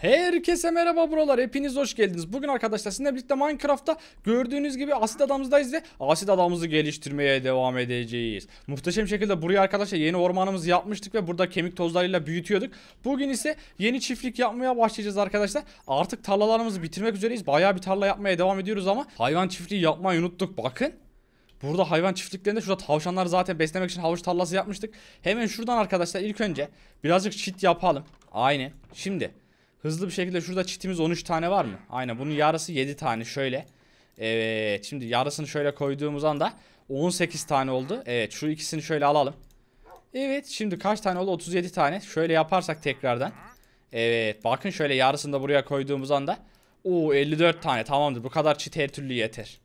Herkese merhaba buralar hepiniz hoş geldiniz. Bugün arkadaşlar sizinle birlikte Minecraft'ta gördüğünüz gibi asit adamızdayız ve asit adamımızı geliştirmeye devam edeceğiz. Muhteşem şekilde buraya arkadaşlar yeni ormanımızı yapmıştık ve burada kemik tozlarıyla büyütüyorduk. Bugün ise yeni çiftlik yapmaya başlayacağız arkadaşlar. Artık tarlalarımızı bitirmek üzereyiz. Bayağı bir tarla yapmaya devam ediyoruz ama hayvan çiftliği yapmayı unuttuk bakın. Burada hayvan çiftliklerinde şurada tavşanları zaten beslemek için havuç tarlası yapmıştık. Hemen şuradan arkadaşlar ilk önce birazcık çit yapalım. Aynı. Şimdi Hızlı bir şekilde şurada çitimiz 13 tane var mı? Aynen bunun yarısı 7 tane şöyle. Evet şimdi yarısını şöyle koyduğumuz anda 18 tane oldu. Evet şu ikisini şöyle alalım. Evet şimdi kaç tane oldu? 37 tane. Şöyle yaparsak tekrardan. Evet bakın şöyle yarısını da buraya koyduğumuz anda. Oo 54 tane tamamdır bu kadar çit her türlü yeter.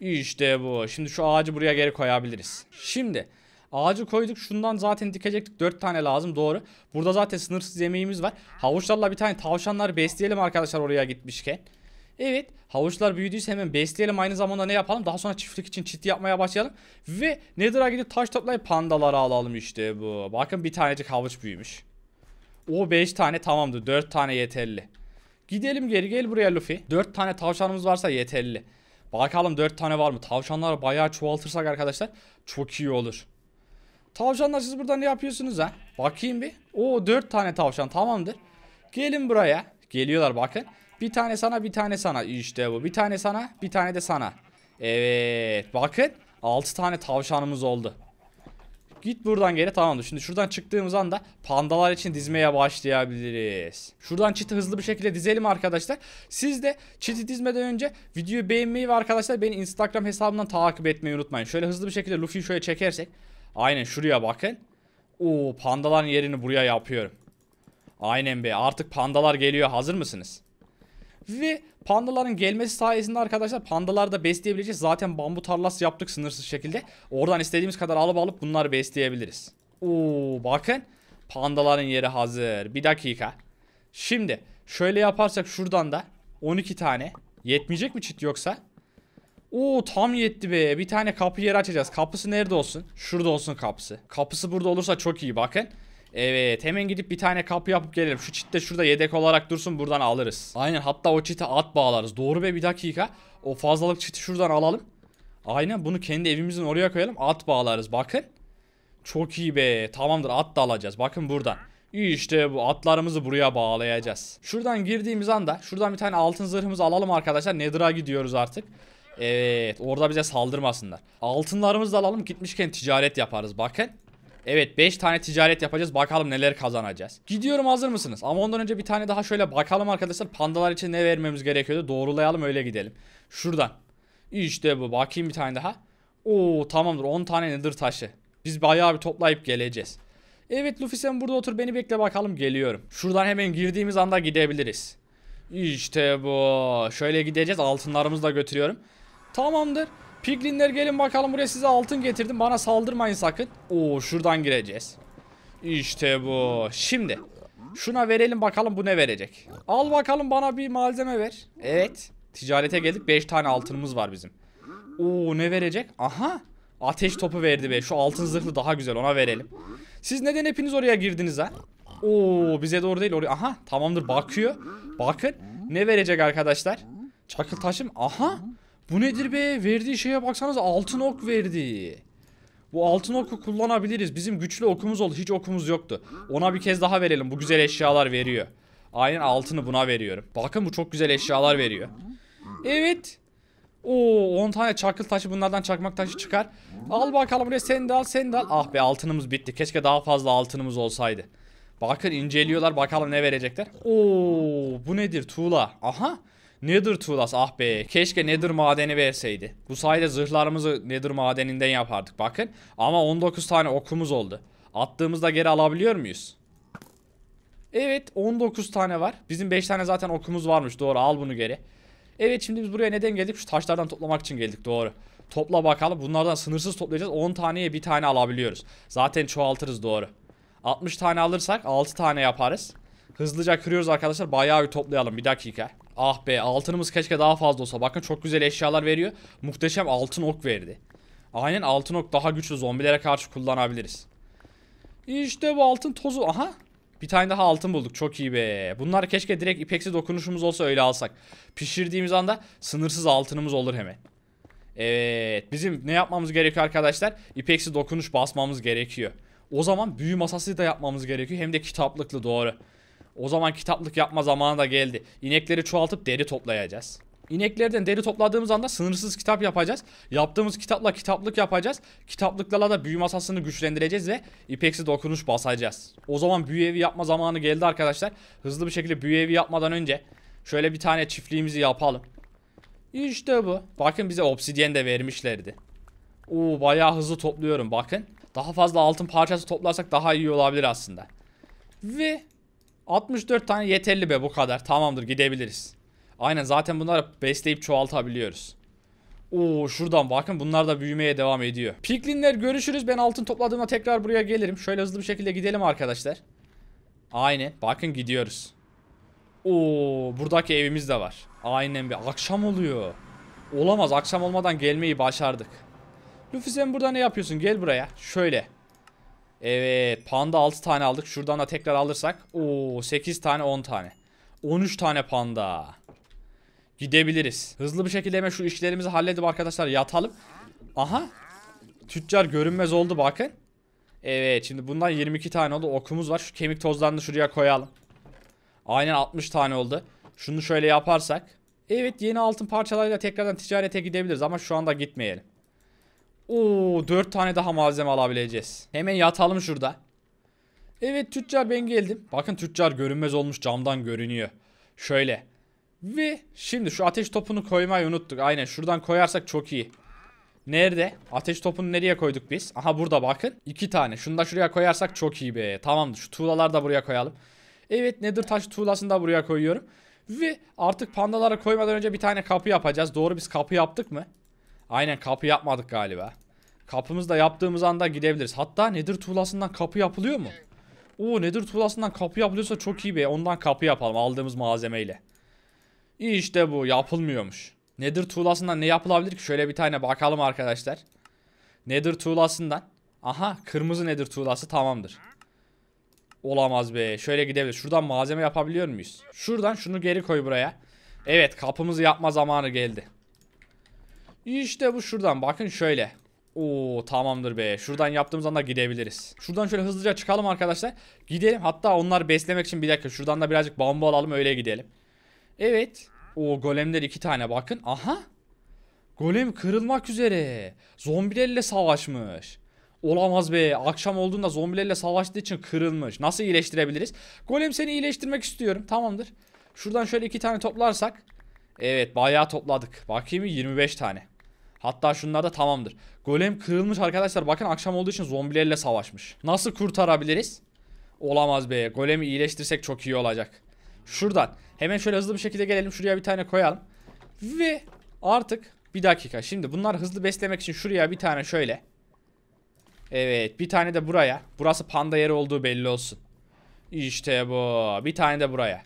İşte bu. Şimdi şu ağacı buraya geri koyabiliriz. Şimdi... Ağacı koyduk. Şundan zaten dikecektik. 4 tane lazım doğru. Burada zaten sınırsız yemeğimiz var. Havuçlarla bir tane tavşanlar besleyelim arkadaşlar oraya gitmişken. Evet havuçlar büyüdüyse hemen besleyelim aynı zamanda ne yapalım daha sonra çiftlik için çit yapmaya başlayalım ve Nether'a gidip taş toplayıp pandaları alalım işte bu bakın bir tanecik havuç büyümüş o 5 tane tamamdır 4 tane yeterli gidelim geri gel buraya Luffy 4 tane tavşanımız varsa yeterli bakalım 4 tane var mı tavşanları bayağı çoğaltırsak arkadaşlar çok iyi olur Tavşanlar siz burada ne yapıyorsunuz ha? Bakayım bir. Oo 4 tane tavşan tamamdır. Gelin buraya. Geliyorlar bakın. Bir tane sana bir tane sana. İşte bu. Bir tane sana bir tane de sana. Evet bakın. 6 tane tavşanımız oldu. Git buradan geri tamamdır. Şimdi şuradan çıktığımız anda pandalar için dizmeye başlayabiliriz. Şuradan çiti hızlı bir şekilde dizelim arkadaşlar. Siz de çiti dizmeden önce videoyu beğenmeyi ve arkadaşlar beni Instagram hesabından takip etmeyi unutmayın. Şöyle hızlı bir şekilde Luffy'yi şöyle çekersek. Aynen şuraya bakın. Oo pandaların yerini buraya yapıyorum. Aynen be artık pandalar geliyor hazır mısınız? Ve pandaların gelmesi sayesinde arkadaşlar pandalar da besleyebileceğiz. Zaten bambu tarlası yaptık sınırsız şekilde. Oradan istediğimiz kadar alıp alıp bunları besleyebiliriz. Oo bakın pandaların yeri hazır. Bir dakika. Şimdi şöyle yaparsak şuradan da 12 tane yetmeyecek mi çit yoksa? Oo tam yetti be. Bir tane kapı yeri açacağız. Kapısı nerede olsun? Şurada olsun kapısı. Kapısı burada olursa çok iyi bakın. Evet hemen gidip bir tane kapı yapıp gelelim. Şu çit de şurada yedek olarak dursun buradan alırız. Aynen hatta o çiti at bağlarız. Doğru be bir dakika. O fazlalık çiti şuradan alalım. Aynen bunu kendi evimizin oraya koyalım. At bağlarız bakın. Çok iyi be. Tamamdır at da alacağız. Bakın buradan. İşte bu atlarımızı buraya bağlayacağız. Şuradan girdiğimiz anda şuradan bir tane altın zırhımızı alalım arkadaşlar. Nether'a gidiyoruz artık. Evet orada bize saldırmasınlar. Altınlarımızı da alalım gitmişken ticaret yaparız bakın. Evet 5 tane ticaret yapacağız bakalım neler kazanacağız. Gidiyorum hazır mısınız? Ama ondan önce bir tane daha şöyle bakalım arkadaşlar pandalar için ne vermemiz gerekiyordu. Doğrulayalım öyle gidelim. Şuradan. İşte bu bakayım bir tane daha. Oo tamamdır 10 tane nedir taşı. Biz bayağı bir toplayıp geleceğiz. Evet Luffy sen burada otur beni bekle bakalım geliyorum. Şuradan hemen girdiğimiz anda gidebiliriz. İşte bu. Şöyle gideceğiz altınlarımızı da götürüyorum. Tamamdır. Piglinler gelin bakalım buraya size altın getirdim. Bana saldırmayın sakın. Oo şuradan gireceğiz. İşte bu. Şimdi şuna verelim bakalım bu ne verecek. Al bakalım bana bir malzeme ver. Evet. Ticarete geldik. 5 tane altınımız var bizim. Oo ne verecek? Aha. Ateş topu verdi be. Şu altın zırhlı daha güzel ona verelim. Siz neden hepiniz oraya girdiniz ha? Oo bize doğru değil oraya. Aha tamamdır bakıyor. Bakın ne verecek arkadaşlar. Çakıl taşım. Aha. Bu nedir be? Verdiği şeye baksanız altın ok verdi. Bu altın oku kullanabiliriz. Bizim güçlü okumuz oldu. Hiç okumuz yoktu. Ona bir kez daha verelim. Bu güzel eşyalar veriyor. Aynen altını buna veriyorum. Bakın bu çok güzel eşyalar veriyor. Evet. Oo 10 tane çakıl taşı bunlardan çakmak taşı çıkar. Al bakalım buraya sen de al sen de al. Ah be altınımız bitti. Keşke daha fazla altınımız olsaydı. Bakın inceliyorlar bakalım ne verecekler. Oo bu nedir tuğla. Aha. Nether tulas ah be. Keşke Nether madeni verseydi. Bu sayede zırhlarımızı Nether madeninden yapardık bakın. Ama 19 tane okumuz oldu. Attığımızda geri alabiliyor muyuz? Evet 19 tane var. Bizim 5 tane zaten okumuz varmış doğru al bunu geri. Evet şimdi biz buraya neden geldik? Şu taşlardan toplamak için geldik doğru. Topla bakalım. Bunlardan sınırsız toplayacağız. 10 taneye bir tane alabiliyoruz. Zaten çoğaltırız doğru. 60 tane alırsak 6 tane yaparız. Hızlıca kırıyoruz arkadaşlar. Bayağı bir toplayalım. Bir dakika. Ah be altınımız keşke daha fazla olsa. Bakın çok güzel eşyalar veriyor. Muhteşem altın ok verdi. Aynen altın ok daha güçlü zombilere karşı kullanabiliriz. İşte bu altın tozu. Aha. Bir tane daha altın bulduk. Çok iyi be. Bunlar keşke direkt ipeksi dokunuşumuz olsa öyle alsak. Pişirdiğimiz anda sınırsız altınımız olur hemen. Evet. Bizim ne yapmamız gerekiyor arkadaşlar? İpeksi dokunuş basmamız gerekiyor. O zaman büyü masası da yapmamız gerekiyor. Hem de kitaplıklı doğru. O zaman kitaplık yapma zamanı da geldi. İnekleri çoğaltıp deri toplayacağız. İneklerden deri topladığımız anda sınırsız kitap yapacağız. Yaptığımız kitapla kitaplık yapacağız. Kitaplıklarla da büyü masasını güçlendireceğiz ve ipeksi dokunuş basacağız. O zaman büyü evi yapma zamanı geldi arkadaşlar. Hızlı bir şekilde büyü evi yapmadan önce şöyle bir tane çiftliğimizi yapalım. İşte bu. Bakın bize obsidyen de vermişlerdi. Oo bayağı hızlı topluyorum bakın. Daha fazla altın parçası toplarsak daha iyi olabilir aslında. Ve 64 tane yeterli be bu kadar. Tamamdır gidebiliriz. Aynen zaten bunları besleyip çoğaltabiliyoruz. Oo şuradan bakın bunlar da büyümeye devam ediyor. Piklinler görüşürüz. Ben altın topladığımda tekrar buraya gelirim. Şöyle hızlı bir şekilde gidelim arkadaşlar. Aynen bakın gidiyoruz. Oo buradaki evimiz de var. Aynen bir akşam oluyor. Olamaz akşam olmadan gelmeyi başardık. Luffy sen burada ne yapıyorsun? Gel buraya. Şöyle. Evet. Panda 6 tane aldık. Şuradan da tekrar alırsak. Oo 8 tane 10 tane. 13 tane panda. Gidebiliriz. Hızlı bir şekilde hemen şu işlerimizi halledip arkadaşlar yatalım. Aha. Tüccar görünmez oldu bakın. Evet şimdi bundan 22 tane oldu. Okumuz var. Şu kemik tozlarını şuraya koyalım. Aynen 60 tane oldu. Şunu şöyle yaparsak. Evet yeni altın parçalarıyla tekrardan ticarete gidebiliriz ama şu anda gitmeyelim. Oo 4 tane daha malzeme alabileceğiz. Hemen yatalım şurada. Evet tüccar ben geldim. Bakın tüccar görünmez olmuş camdan görünüyor. Şöyle. Ve şimdi şu ateş topunu koymayı unuttuk. Aynen şuradan koyarsak çok iyi. Nerede? Ateş topunu nereye koyduk biz? Aha burada bakın. iki tane. Şunu da şuraya koyarsak çok iyi be. Tamamdır. Şu tuğlaları da buraya koyalım. Evet nedir taş tuğlasını da buraya koyuyorum. Ve artık pandalara koymadan önce bir tane kapı yapacağız. Doğru biz kapı yaptık mı? Aynen kapı yapmadık galiba. Kapımızı da yaptığımız anda gidebiliriz. Hatta nedir tuğlasından kapı yapılıyor mu? Oo nedir tuğlasından kapı yapılıyorsa çok iyi be. Ondan kapı yapalım aldığımız malzemeyle. İşte bu yapılmıyormuş. Nedir tuğlasından ne yapılabilir ki? Şöyle bir tane bakalım arkadaşlar. Nedir tuğlasından. Aha kırmızı nedir tuğlası tamamdır. Olamaz be. Şöyle gidebiliriz. Şuradan malzeme yapabiliyor muyuz? Şuradan şunu geri koy buraya. Evet kapımızı yapma zamanı geldi. İşte bu şuradan bakın şöyle. Oo tamamdır be. Şuradan yaptığımız anda gidebiliriz. Şuradan şöyle hızlıca çıkalım arkadaşlar. Gidelim. Hatta onlar beslemek için bir dakika. Şuradan da birazcık bomba alalım öyle gidelim. Evet. Oo golemler iki tane bakın. Aha. Golem kırılmak üzere. Zombilerle savaşmış. Olamaz be. Akşam olduğunda zombilerle savaştığı için kırılmış. Nasıl iyileştirebiliriz? Golem seni iyileştirmek istiyorum. Tamamdır. Şuradan şöyle iki tane toplarsak. Evet bayağı topladık. Bakayım 25 tane. Hatta şunlar da tamamdır. Golem kırılmış arkadaşlar. Bakın akşam olduğu için zombilerle savaşmış. Nasıl kurtarabiliriz? Olamaz be. Golemi iyileştirsek çok iyi olacak. Şuradan. Hemen şöyle hızlı bir şekilde gelelim. Şuraya bir tane koyalım. Ve artık bir dakika. Şimdi bunlar hızlı beslemek için şuraya bir tane şöyle. Evet. Bir tane de buraya. Burası panda yeri olduğu belli olsun. İşte bu. Bir tane de buraya.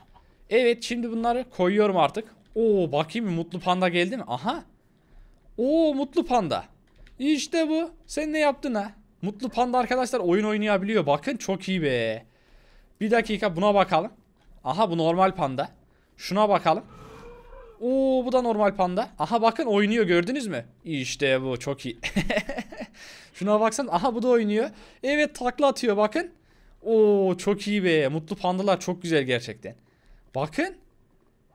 Evet. Şimdi bunları koyuyorum artık. Oo bakayım mutlu panda geldi mi? Aha. Oo mutlu panda. İşte bu. Sen ne yaptın ha? Mutlu panda arkadaşlar oyun oynayabiliyor. Bakın çok iyi be. Bir dakika buna bakalım. Aha bu normal panda. Şuna bakalım. Oo bu da normal panda. Aha bakın oynuyor gördünüz mü? İşte bu çok iyi. Şuna baksan aha bu da oynuyor. Evet takla atıyor bakın. Oo çok iyi be. Mutlu pandalar çok güzel gerçekten. Bakın.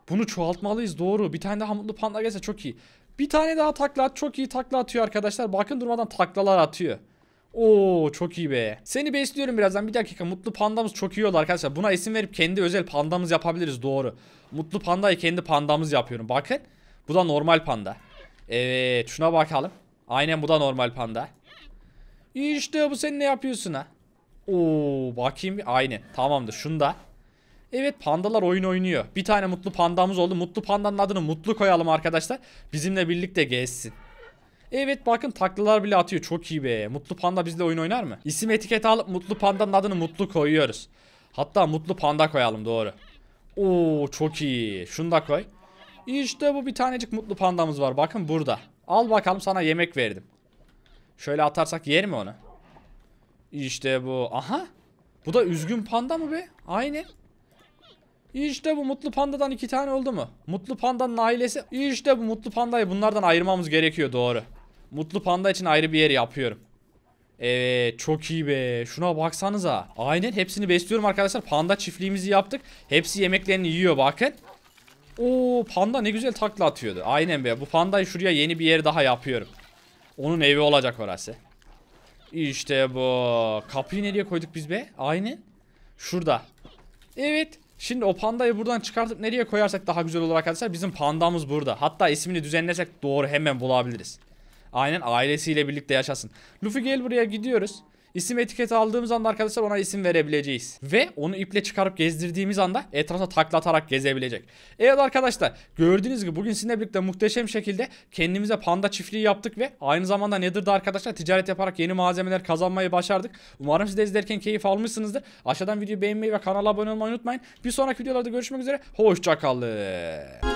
Bunu çoğaltmalıyız doğru. Bir tane daha mutlu panda gelse çok iyi. Bir tane daha takla at. Çok iyi takla atıyor arkadaşlar. Bakın durmadan taklalar atıyor. Oo çok iyi be. Seni besliyorum birazdan. Bir dakika. Mutlu pandamız çok iyi oldu arkadaşlar. Buna isim verip kendi özel pandamız yapabiliriz. Doğru. Mutlu pandayı kendi pandamız yapıyorum. Bakın. Bu da normal panda. Evet. Şuna bakalım. Aynen bu da normal panda. İşte bu sen ne yapıyorsun ha? Oo bakayım. Aynen. Tamamdır. Şunu da. Evet pandalar oyun oynuyor. Bir tane mutlu pandamız oldu. Mutlu pandanın adını mutlu koyalım arkadaşlar. Bizimle birlikte gezsin. Evet bakın taklalar bile atıyor. Çok iyi be. Mutlu panda bizle oyun oynar mı? İsim etiketi alıp mutlu pandanın adını mutlu koyuyoruz. Hatta mutlu panda koyalım doğru. Oo çok iyi. Şunu da koy. İşte bu bir tanecik mutlu pandamız var. Bakın burada. Al bakalım sana yemek verdim. Şöyle atarsak yer mi onu? İşte bu. Aha. Bu da üzgün panda mı be? Aynen. İşte bu mutlu pandadan iki tane oldu mu? Mutlu pandanın ailesi. İşte bu mutlu pandayı bunlardan ayırmamız gerekiyor doğru. Mutlu panda için ayrı bir yer yapıyorum. Evet çok iyi be. Şuna baksanıza. Aynen hepsini besliyorum arkadaşlar. Panda çiftliğimizi yaptık. Hepsi yemeklerini yiyor bakın. Oo panda ne güzel takla atıyordu. Aynen be. Bu pandayı şuraya yeni bir yer daha yapıyorum. Onun evi olacak orası. İşte bu. Kapıyı nereye koyduk biz be? Aynen. Şurada. Evet. Şimdi o pandayı buradan çıkartıp nereye koyarsak daha güzel olur arkadaşlar? Bizim pandamız burada. Hatta ismini düzenlesek doğru hemen bulabiliriz. Aynen ailesiyle birlikte yaşasın. Luffy gel buraya gidiyoruz. İsim etiketi aldığımız anda arkadaşlar ona isim verebileceğiz. Ve onu iple çıkarıp gezdirdiğimiz anda etrafta takla atarak gezebilecek. Evet arkadaşlar gördüğünüz gibi bugün sizinle birlikte muhteşem şekilde kendimize panda çiftliği yaptık ve aynı zamanda Nether'da arkadaşlar ticaret yaparak yeni malzemeler kazanmayı başardık. Umarım siz de izlerken keyif almışsınızdır. Aşağıdan videoyu beğenmeyi ve kanala abone olmayı unutmayın. Bir sonraki videolarda görüşmek üzere. Hoşçakalın.